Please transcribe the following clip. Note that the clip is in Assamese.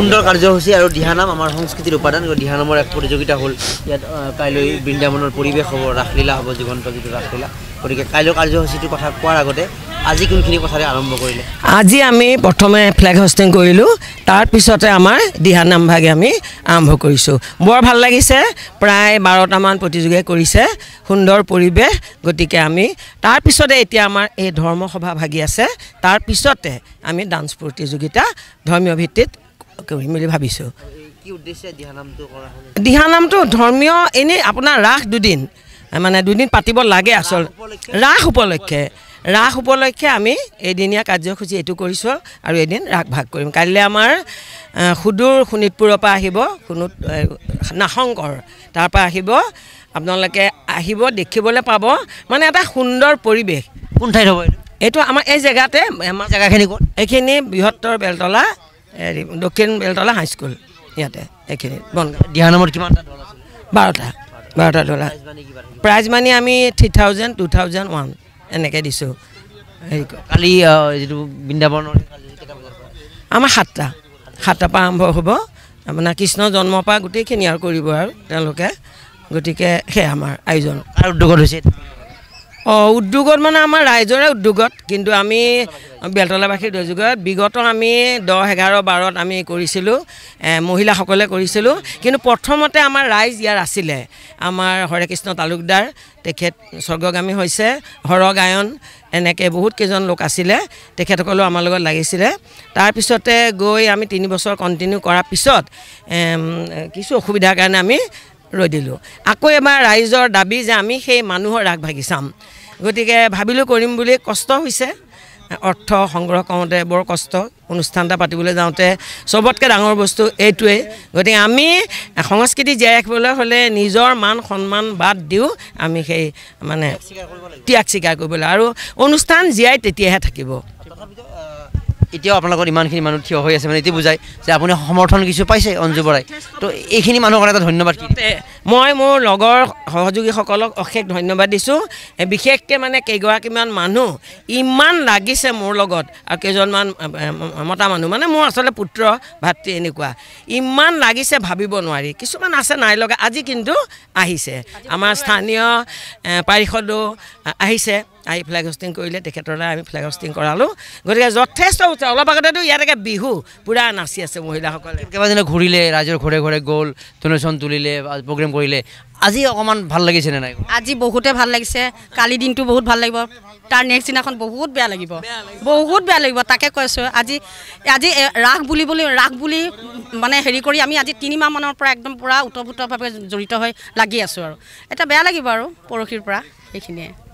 সুন্দৰ কাৰ্যসূচী আৰু দিহানাম আমাৰ সংস্কৃতিৰ উপাদান দিহানামৰ এক প্ৰতিযোগিতা হ'ল ইয়াত কাইলৈ বৃন্দাবনৰ পৰিৱেশ হ'ব ৰাসলীলা হ'ব জীৱন্ত যিটো ৰাসলীলা গতিকে কাইলৈ কাৰ্যসূচীটোৰ কথা কোৱাৰ আগতে আজি কোনখিনি কথাৰে আৰম্ভ কৰিলে আজি আমি প্ৰথমে ফ্লেগ হোষ্টিং কৰিলোঁ তাৰপিছতে আমাৰ দিহানাম ভাগে আমি আৰম্ভ কৰিছোঁ বৰ ভাল লাগিছে প্ৰায় বাৰটামান প্ৰতিযোগীয়ে কৰিছে সুন্দৰ পৰিৱেশ গতিকে আমি তাৰপিছতে এতিয়া আমাৰ এই ধৰ্মসভা ভাগি আছে তাৰপিছতে আমি ডান্স প্ৰতিযোগিতা ধৰ্মীয় ভিত্তিত কৰিম বুলি ভাবিছোঁ দিহানামটো ধৰ্মীয় এনেই আপোনাৰ ৰাস দুদিন মানে দুদিন পাতিব লাগে আচলতে ৰাস উপলক্ষে ৰাস উপলক্ষে আমি এদিনীয়া কাৰ্যসূচী এইটো কৰিছোঁ আৰু এদিন ৰাস ভাগ কৰিম কাইলৈ আমাৰ সুদূৰ শোণিতপুৰৰ পৰা আহিব শোণিত নাহংকৰ তাৰপৰা আহিব আপোনালোকে আহিব দেখিবলৈ পাব মানে এটা সুন্দৰ পৰিৱেশ কোন ঠাইত হ'ব এইটো আমাৰ এই জেগাতে আমাৰ জেগাখিনি এইখিনি বৃহত্তৰ বেলতলা হেৰি দক্ষিণ বেলতলা হাইস্কুল ইয়াতে এইখিনি বনগাঁও দিহা নামত কিমান বাৰটা বাৰটা ডলাৰ প্ৰাইজ মানে আমি three thousand two thousand one এনেকৈ দিছোঁ হেৰি কালি যিটো বৃন্দাবনৰ আমাৰ সাতটা সাতটাৰ পৰা আৰম্ভ হ'ব আপোনাৰ কৃষ্ণ জন্মৰ পৰা গোটেইখিনি আৰু কৰিব আৰু তেওঁলোকে গতিকে সেয়া আমাৰ আয়োজন আৰু উদ্যোগত হৈছে উদ্যোগত মানে আমাৰ ৰাইজৰে উদ্যোগত কিন্তু আমি বেলতলাবাসীৰ দুৰ্যোগত বিগত আমি দহ এঘাৰ বাৰত আমি কৰিছিলোঁ মহিলাসকলে কৰিছিলোঁ কিন্তু প্ৰথমতে আমাৰ ৰাইজ ইয়াৰ আছিলে আমাৰ হৰে কৃষ্ণ তালুকদাৰ তেখেত স্বৰ্গগামী হৈছে হৰ গায়ন এনেকৈ বহুত কেইজন লোক আছিলে তেখেতসকলেও আমাৰ লগত লাগিছিলে তাৰপিছতে গৈ আমি তিনি বছৰ কণ্টিনিউ কৰাৰ পিছত কিছু অসুবিধাৰ কাৰণে আমি ৰৈ দিলোঁ আকৌ এবাৰ ৰাইজৰ দাবী যে আমি সেই মানুহৰ ৰাগ ভাগি চাম গতিকে ভাবিলোঁ কৰিম বুলি কষ্ট হৈছে অৰ্থ সংগ্ৰহ কৰোঁতে বৰ কষ্ট অনুষ্ঠান এটা পাতিবলৈ যাওঁতে চবতকৈ ডাঙৰ বস্তু এইটোৱেই গতিকে আমি সংস্কৃতি জীয়াই ৰাখিবলৈ হ'লে নিজৰ মান সন্মান বাদ দিওঁ আমি সেই মানে ত্যাগ স্বীকাৰ কৰিব লাগে আৰু অনুষ্ঠান জীয়াই তেতিয়াহে থাকিব এতিয়াও আপোনালোকৰ ইমানখিনি মানুহ থিয় হৈ আছে মানে এইটো বুজায় যে আপুনি সমৰ্থন কিছু পাইছে অঞ্জু বৰাই তো এইখিনি মানুহৰ কাৰণে এটা ধন্যবাদ মই মোৰ লগৰ সহযোগীসকলক অশেষ ধন্যবাদ দিছোঁ বিশেষকৈ মানে কেইগৰাকীমান মানুহ ইমান লাগিছে মোৰ লগত আৰু কেইজনমান মতা মানুহ মানে মোৰ আচলতে পুত্ৰ ভাতৃ এনেকুৱা ইমান লাগিছে ভাবিব নোৱাৰি কিছুমান আছে নাই লগা আজি কিন্তু আহিছে আমাৰ স্থানীয় পাৰিষদো আহিছে আহি ফ্লেগ হোষ্টিং কৰিলে তেখেতৰ দ্বাৰা আমি ফ্লেগ হোষ্টিং কৰালোঁ গতিকে যথেষ্ট উৎসাহ অলপ আগতেতো ইয়াত একে বিহু পূৰা নাচি আছে মহিলাসকলে কেইবাদিনে ঘূৰিলে ৰাইজৰ ঘৰে ঘৰে গ'ল ডনেশ্যন তুলিলে প্ৰগ্ৰেম কৰিলে আজি অকণমান ভাল লাগিছেনে নাই আজি বহুতে ভাল লাগিছে কালি দিনটো বহুত ভাল লাগিব তাৰ নেক্সট দিনাখন বহুত বেয়া লাগিব বহুত বেয়া লাগিব তাকে কৈছোঁ আজি আজি ৰাস বুলি বুলি ৰাস বুলি মানে হেৰি কৰি আমি আজি তিনিমাহমানৰ পৰা একদম পূৰা ওতঃপ্ৰোতভাৱে জড়িত হৈ লাগি আছোঁ আৰু এতিয়া বেয়া লাগিব আৰু পৰহিৰ পৰা এইখিনিয়ে